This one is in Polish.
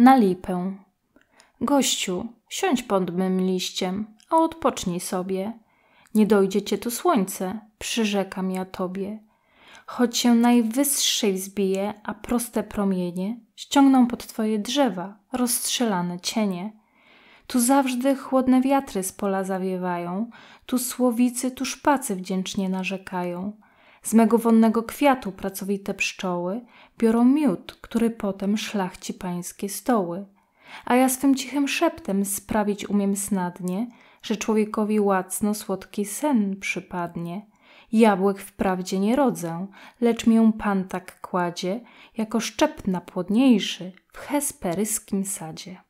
na lipę. Gościu, siądź pod mym liściem, a odpocznij sobie. Nie dojdzie cię tu słońce, przyrzekam ja tobie. Choć się najwyższej wzbije, a proste promienie ściągną pod twoje drzewa rozstrzelane cienie. Tu zawsze chłodne wiatry z pola zawiewają, tu słowicy, tu szpacy wdzięcznie narzekają – z mego wonnego kwiatu pracowite pszczoły biorą miód, który potem szlachci pańskie stoły. A ja swym cichym szeptem sprawić umiem snadnie, że człowiekowi łacno słodki sen przypadnie. Jabłek wprawdzie nie rodzę, lecz mię pan tak kładzie, jako szczep płodniejszy w hesperyskim sadzie.